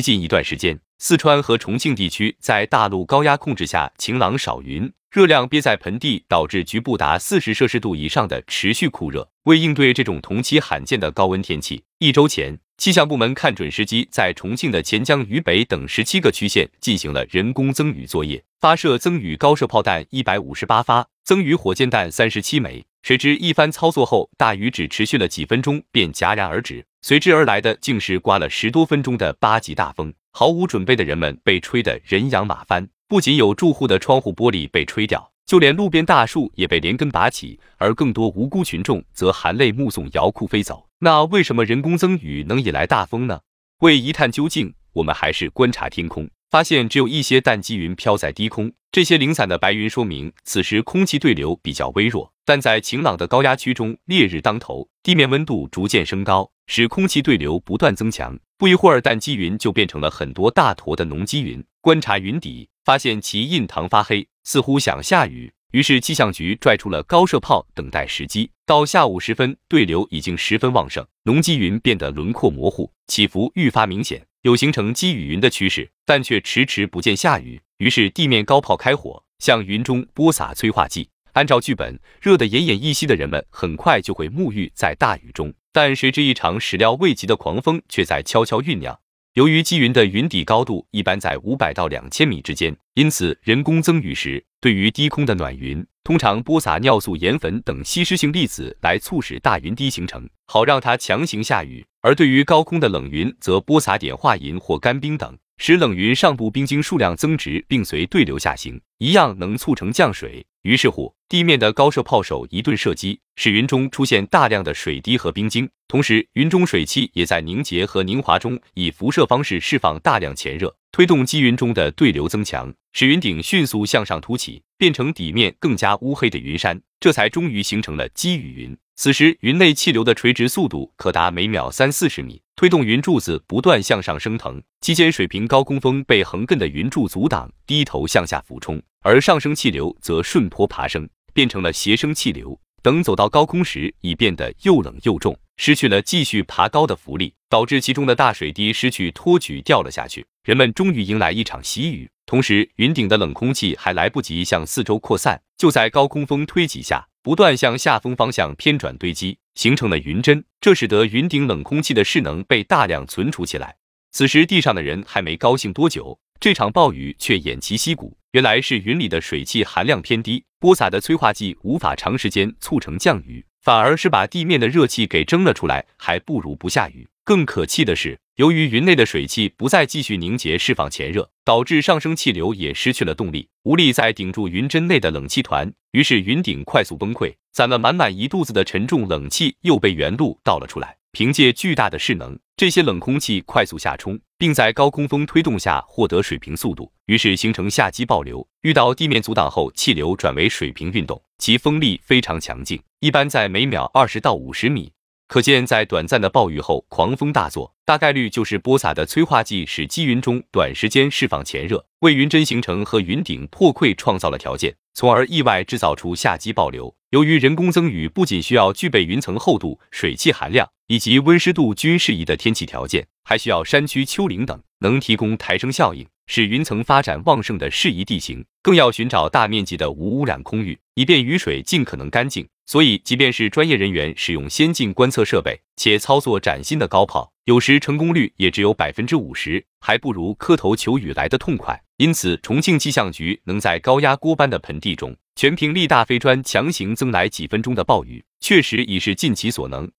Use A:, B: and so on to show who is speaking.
A: 最近一段时间，四川和重庆地区在大陆高压控制下晴朗少云，热量憋在盆地，导致局部达四十摄氏度以上的持续酷热。为应对这种同期罕见的高温天气，一周前，气象部门看准时机，在重庆的黔江、渝北等十七个区县进行了人工增雨作业，发射增雨高射炮弹一百五十八发，增雨火箭弹三十七枚。谁知一番操作后，大雨只持续了几分钟便戛然而止，随之而来的竟是刮了十多分钟的八级大风，毫无准备的人们被吹得人仰马翻，不仅有住户的窗户玻璃被吹掉，就连路边大树也被连根拔起，而更多无辜群众则含泪目送摇库飞走。那为什么人工增雨能引来大风呢？为一探究竟，我们还是观察天空，发现只有一些淡积云飘在低空。这些零散的白云说明此时空气对流比较微弱，但在晴朗的高压区中，烈日当头，地面温度逐渐升高，使空气对流不断增强。不一会儿，淡积云就变成了很多大坨的浓积云。观察云底，发现其印堂发黑，似乎想下雨。于是气象局拽出了高射炮，等待时机。到下午时分，对流已经十分旺盛，浓积云变得轮廓模糊，起伏愈发明显，有形成积雨云的趋势，但却迟迟不见下雨。于是地面高炮开火，向云中播撒催化剂。按照剧本，热得奄奄一息的人们很快就会沐浴在大雨中。但谁知一场始料未及的狂风却在悄悄酝酿。由于积云的云底高度一般在五百到两千米之间，因此人工增雨时，对于低空的暖云，通常播撒尿素盐粉等吸湿性粒子来促使大云滴形成，好让它强行下雨；而对于高空的冷云，则播撒碘化银或干冰等。使冷云上部冰晶数量增值，并随对流下行，一样能促成降水。于是乎，地面的高射炮手一顿射击，使云中出现大量的水滴和冰晶，同时云中水汽也在凝结和凝华中以辐射方式释放大量潜热，推动积云中的对流增强，使云顶迅速向上凸起，变成底面更加乌黑的云山。这才终于形成了积雨云。此时，云内气流的垂直速度可达每秒三四十米。推动云柱子不断向上升腾，期间水平高空风被横亘的云柱阻挡，低头向下俯冲，而上升气流则顺坡爬升，变成了斜升气流。等走到高空时，已变得又冷又重，失去了继续爬高的浮力，导致其中的大水滴失去托举，掉了下去。人们终于迎来一场喜雨。同时，云顶的冷空气还来不及向四周扩散，就在高空风推挤下，不断向下风方向偏转堆积。形成了云针，这使得云顶冷空气的势能被大量存储起来。此时地上的人还没高兴多久，这场暴雨却偃旗息鼓。原来是云里的水汽含量偏低，播撒的催化剂无法长时间促成降雨，反而是把地面的热气给蒸了出来，还不如不下雨。更可气的是。由于云内的水汽不再继续凝结释放前热，导致上升气流也失去了动力，无力再顶住云针内的冷气团，于是云顶快速崩溃，攒了满满一肚子的沉重冷气又被原路倒了出来。凭借巨大的势能，这些冷空气快速下冲，并在高空风推动下获得水平速度，于是形成下击暴流。遇到地面阻挡后，气流转为水平运动，其风力非常强劲，一般在每秒二十到五十米。可见，在短暂的暴雨后，狂风大作，大概率就是播撒的催化剂使积云中短时间释放前热，为云针形成和云顶破溃创造了条件，从而意外制造出夏季暴流。由于人工增雨不仅需要具备云层厚度、水汽含量以及温湿度均适宜的天气条件，还需要山区、丘陵等能提供抬升效应，使云层发展旺盛的适宜地形，更要寻找大面积的无污染空域，以便雨水尽可能干净。所以，即便是专业人员使用先进观测设备，且操作崭新的高炮，有时成功率也只有百分之五十，还不如磕头求雨来的痛快。因此，重庆气象局能在高压锅般的盆地中，全凭力大飞砖强行增来几分钟的暴雨，确实已是尽其所能。